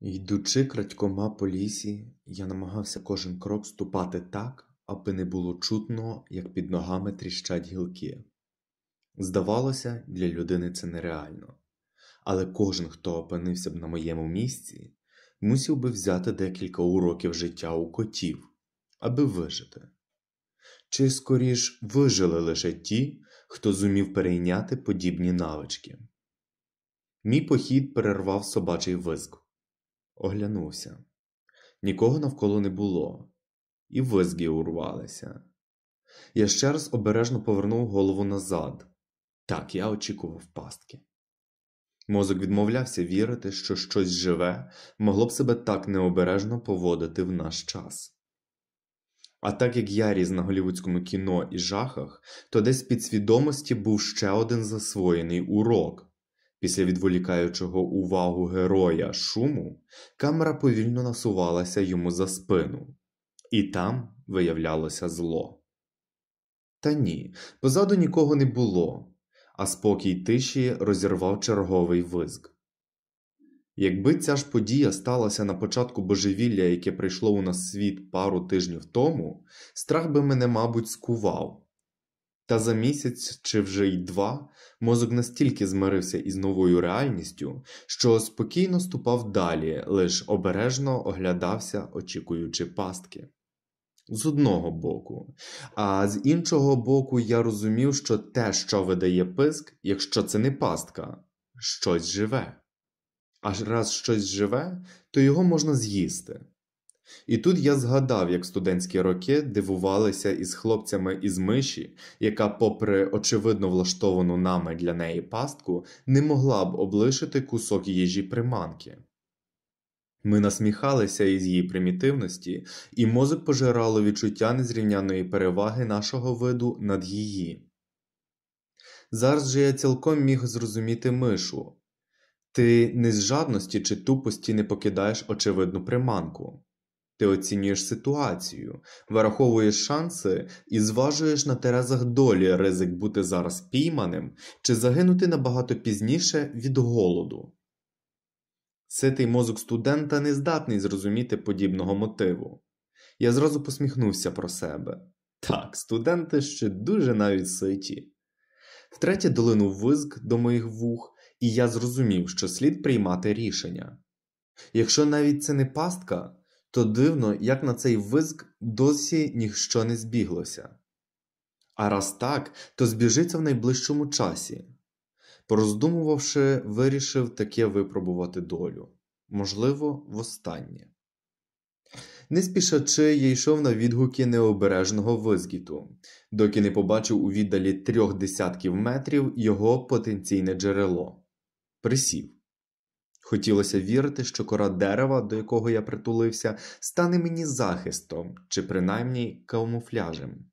Йдучи крадькома по лісі, я намагався кожен крок ступати так, аби не було чутно, як під ногами тріщать гілки. Здавалося, для людини це нереально, але кожен, хто опинився б на моєму місці, мусів би взяти декілька уроків життя у котів, аби вижити. Чи скоріш вижили лише ті, хто зумів перейняти подібні навички. Мій похід перервав собачий визг. Оглянувся. Нікого навколо не було, і визгі урвалися. Я ще раз обережно повернув голову назад. Так я очікував пастки. Мозок відмовлявся вірити, що щось живе могло б себе так необережно поводити в наш час. А так як я різ на голівудському кіно і жахах, то десь під свідомості був ще один засвоєний урок Після відволікаючого увагу героя шуму камера повільно насувалася йому за спину, і там виявлялося зло. Та ні, позаду нікого не було, а спокій тиші розірвав черговий визг. Якби ця ж подія сталася на початку божевілля, яке прийшло у нас світ пару тижнів тому, страх би мене, мабуть, скував. Та за місяць чи вже й два мозок настільки змирився із новою реальністю, що спокійно ступав далі, лиш обережно оглядався, очікуючи пастки. З одного боку, а з іншого боку, я розумів, що те, що видає писк, якщо це не пастка, щось живе. А раз щось живе, то його можна з'їсти. І тут я згадав, як студентські роки дивувалися із хлопцями із миші, яка, попри очевидно влаштовану нами для неї пастку, не могла б облишити кусок їжі приманки. Ми насміхалися із її примітивності, і мозок пожирало відчуття незрівняної переваги нашого виду над її. Зараз же я цілком міг зрозуміти мишу ти не з жадності чи тупості не покидаєш очевидну приманку. Ти оцінюєш ситуацію, враховуєш шанси і зважуєш на терезах долі ризик бути зараз пійманим чи загинути набагато пізніше від голоду. Ситий мозок студента не здатний зрозуміти подібного мотиву. Я зразу посміхнувся про себе. Так, студенти ще дуже навіть ситі. Втретє долинув визг до моїх вух, і я зрозумів, що слід приймати рішення. Якщо навіть це не пастка то дивно, як на цей визк досі ніщо не збіглося. А раз так, то збіжиться в найближчому часі. Пороздумувавши, вирішив таке випробувати долю можливо, востаннє. Не спішачи, я йшов на відгуки необережного визгіту, доки не побачив у віддалі трьох десятків метрів його потенційне джерело. Присів. Хотілося вірити, що кора дерева, до якого я притулився, стане мені захистом чи принаймні камуфляжем.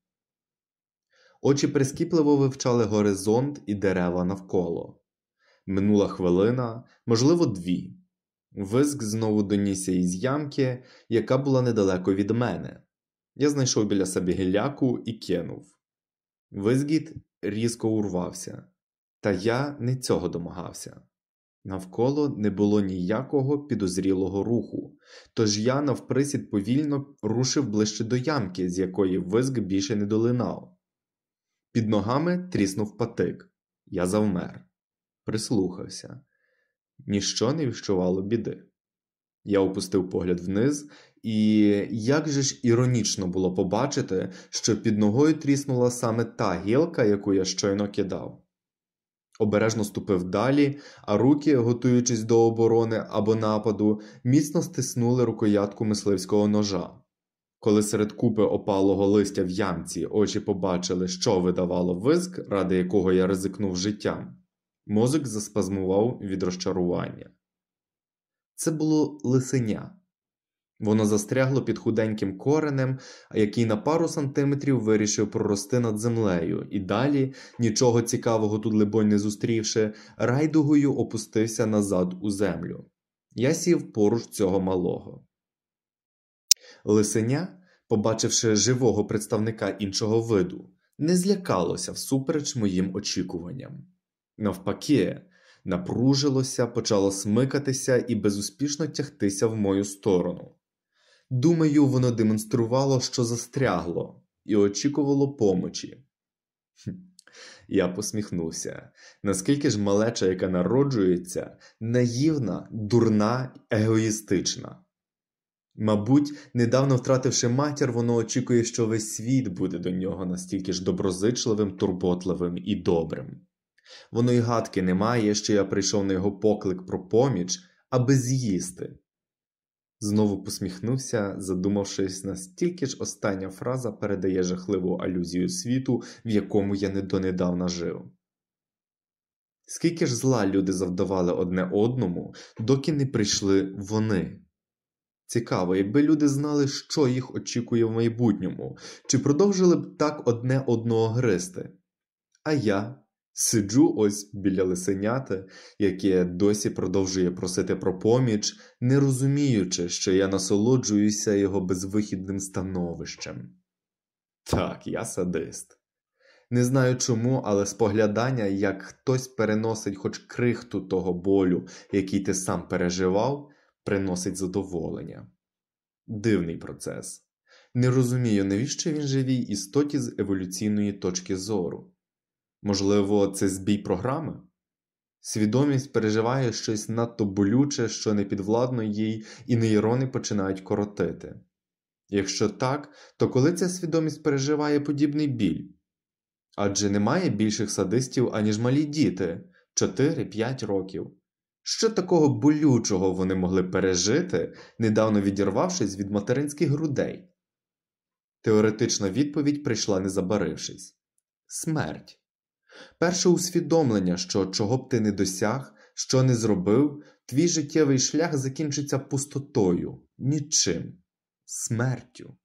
Очі прискіпливо вивчали горизонт і дерева навколо. Минула хвилина, можливо, дві. Виск знову донісся із ямки, яка була недалеко від мене. Я знайшов біля себе гіляку і кинув. Визгіт різко урвався, та я не цього домагався. Навколо не було ніякого підозрілого руху, тож я навприсід повільно рушив ближче до ямки, з якої визг більше не долинав. Під ногами тріснув патик. Я завмер, прислухався. Ніщо не віщувало біди. Я опустив погляд вниз, і як же ж іронічно було побачити, що під ногою тріснула саме та гілка, яку я щойно кидав обережно ступив далі, а руки, готуючись до оборони або нападу, міцно стиснули рукоятку мисливського ножа. Коли серед купи опалого листя в ямці очі побачили, що видавало визк, ради якого я ризикнув життям, мозок заспазмував від розчарування. Це було лисеня. Воно застрягло під худеньким коренем, який на пару сантиметрів вирішив прорости над землею, і далі, нічого цікавого тут, либонь, не зустрівши, райдугою опустився назад у землю. Я сів поруч цього малого. Лисеня, побачивши живого представника іншого виду, не злякалося всупереч моїм очікуванням. Навпаки, напружилося, почало смикатися і безуспішно тягтися в мою сторону. Думаю, воно демонструвало, що застрягло, і очікувало помочі. Я посміхнувся. Наскільки ж малеча, яка народжується, наївна, дурна, егоїстична. Мабуть, недавно втративши матір, воно очікує, що весь світ буде до нього настільки ж доброзичливим, турботливим і добрим. Воно й гадки не має, що я прийшов на його поклик про поміч, аби з'їсти. Знову посміхнувся, задумавшись, настільки ж остання фраза передає жахливу алюзію світу, в якому я недонедавна жив. Скільки ж зла люди завдавали одне одному, доки не прийшли вони? Цікаво, якби люди знали, що їх очікує в майбутньому, чи продовжили б так одне одного гристи? А я Сиджу ось біля лисенята, яке досі продовжує просити про поміч, не розуміючи, що я насолоджуюся його безвихідним становищем. Так, я садист. Не знаю чому, але споглядання, як хтось переносить хоч крихту того болю, який ти сам переживав, приносить задоволення. Дивний процес. Не розумію, навіщо він живій істоті з еволюційної точки зору. Можливо, це збій програми? Свідомість переживає щось надто болюче, що не підвладно їй, і нейрони починають коротити. Якщо так, то коли ця свідомість переживає подібний біль? Адже немає більших садистів, аніж малі діти 4-5 років. Що такого болючого вони могли пережити, недавно відірвавшись від материнських грудей? Теоретична відповідь прийшла, не забарившись смерть. Перше усвідомлення, що чого б ти не досяг, що не зробив, твій життєвий шлях закінчиться пустотою, нічим, смертю.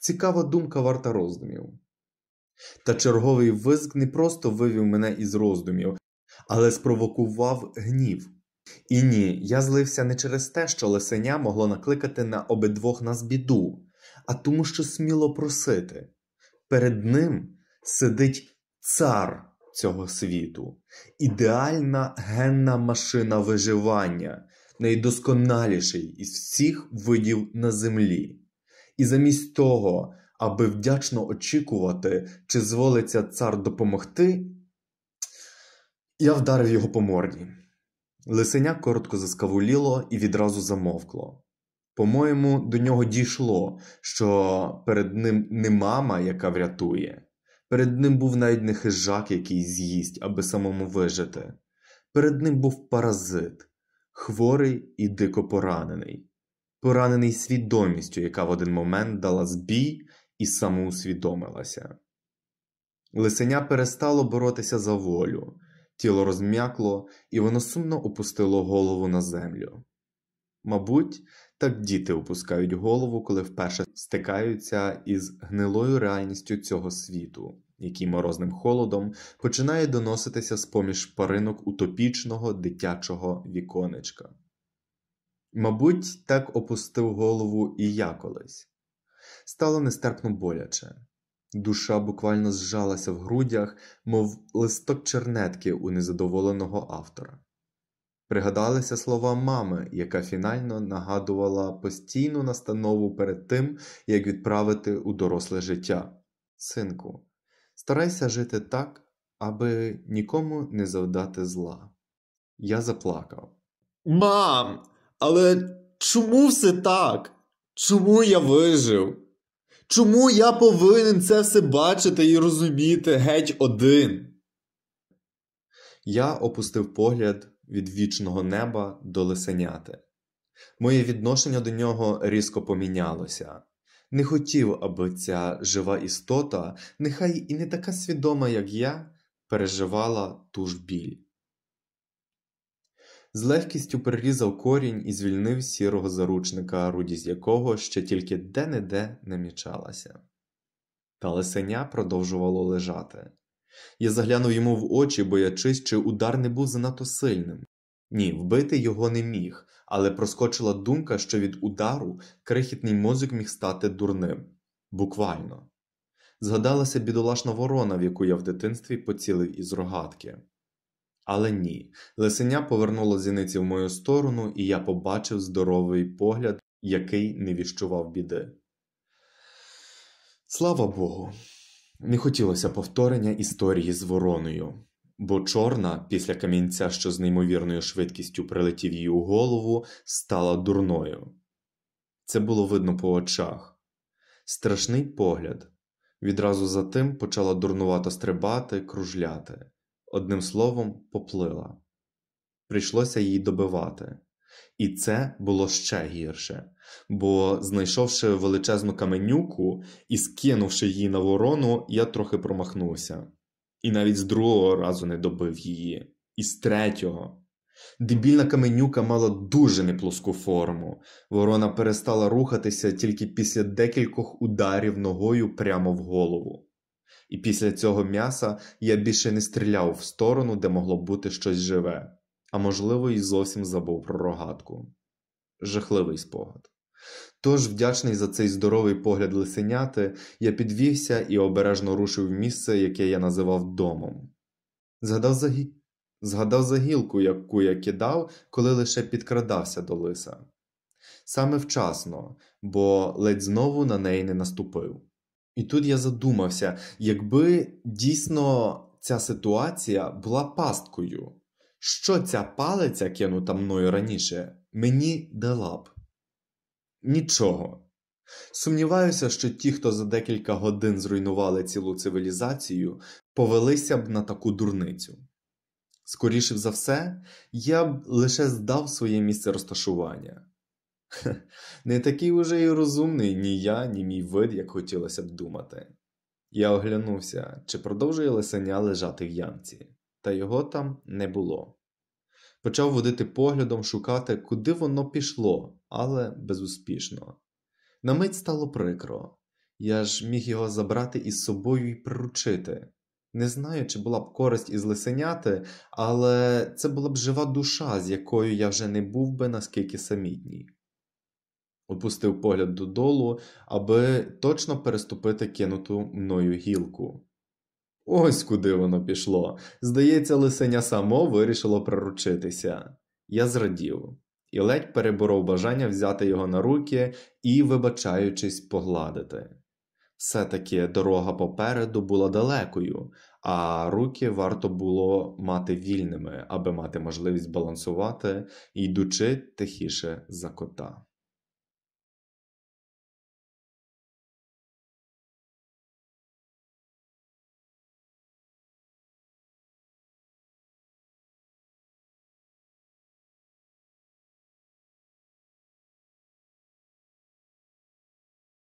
Цікава думка варта роздумів. Та черговий визг не просто вивів мене із роздумів, але спровокував гнів. І ні, я злився не через те, що лисеня могло накликати на обидвох нас біду, а тому, що сміло просити. Перед ним сидить цар цього світу, ідеальна генна машина виживання, найдосконаліший із всіх видів на землі. І замість того, аби вдячно очікувати, чи зволиться цар допомогти, я вдарив його по морді. Лисеня коротко заскавуліло і відразу замовкло. По-моєму, до нього дійшло, що перед ним не мама, яка врятує, Перед ним був навіть не хижак, який з'їсть, аби самому вижити. Перед ним був паразит, хворий і дико поранений, поранений свідомістю, яка в один момент дала збій і самоусвідомилася. Лисеня перестало боротися за волю, тіло розм'якло, і воно сумно опустило голову на землю. Мабуть, так діти опускають голову, коли вперше стикаються із гнилою реальністю цього світу, який морозним холодом починає доноситися з поміж паринок утопічного дитячого віконечка. Мабуть, так опустив голову і я колись. Стало нестерпно боляче. Душа буквально зжалася в грудях, мов листок чернетки у незадоволеного автора. Пригадалися слова мами, яка фінально нагадувала постійну настанову перед тим, як відправити у доросле життя. Синку, старайся жити так, аби нікому не завдати зла. Я заплакав. Мам! Але чому все так? Чому я вижив? Чому я повинен це все бачити і розуміти геть один? Я опустив погляд від вічного неба до лисеняти. Моє відношення до нього різко помінялося. Не хотів, аби ця жива істота, нехай і не така свідома, як я, переживала ту ж біль. З легкістю перерізав корінь і звільнив сірого заручника, рудість якого ще тільки де-не-де намічалася. Та лисеня продовжувало лежати. Я заглянув йому в очі, боячись, чи удар не був занадто сильним. Ні, вбити його не міг, але проскочила думка, що від удару крихітний мозок міг стати дурним. Буквально. Згадалася бідолашна ворона, в яку я в дитинстві поцілив із рогатки. Але ні, лисеня повернула зіниці в мою сторону, і я побачив здоровий погляд, який не віщував біди. Слава Богу. Не хотілося повторення історії з вороною, бо чорна, після камінця, що з неймовірною швидкістю прилетів її у голову, стала дурною. Це було видно по очах. Страшний погляд. Відразу за тим почала дурнувато стрибати, кружляти. Одним словом, поплила. Прийшлося її добивати. І це було ще гірше, бо знайшовши величезну каменюку і скинувши її на ворону, я трохи промахнувся, і навіть з другого разу не добив її, і з третього. Дебільна каменюка мала дуже неплоску форму. Ворона перестала рухатися тільки після декількох ударів ногою прямо в голову. І після цього м'яса я більше не стріляв в сторону, де могло бути щось живе а можливо, й зовсім забув про рогатку. Жахливий спогад. Тож, вдячний за цей здоровий погляд лисеняти, я підвівся і обережно рушив в місце, яке я називав домом. Згадав за, Згадав за яку я кидав, коли лише підкрадався до лиса. Саме вчасно, бо ледь знову на неї не наступив. І тут я задумався, якби дійсно ця ситуація була пасткою що ця палиця, кинута мною раніше, мені дала б? Нічого. Сумніваюся, що ті, хто за декілька годин зруйнували цілу цивілізацію, повелися б на таку дурницю. Скоріше за все, я б лише здав своє місце розташування. Хе, не такий уже і розумний, ні я, ні мій вид, як хотілося б думати. Я оглянувся, чи продовжує лисеня лежати в ямці та його там не було. Почав водити поглядом шукати, куди воно пішло, але безуспішно. На мить стало прикро. Я ж міг його забрати із собою і приручити. Не знаю, чи була б користь із лисеняти, але це була б жива душа, з якою я вже не був би наскільки самітній. Опустив погляд додолу, аби точно переступити кинуту мною гілку. Ось куди воно пішло. Здається, лисеня само вирішило приручитися. Я зрадів і ледь переборов бажання взяти його на руки і, вибачаючись, погладити. Все таки дорога попереду була далекою, а руки варто було мати вільними, аби мати можливість балансувати, йдучи тихіше за кота.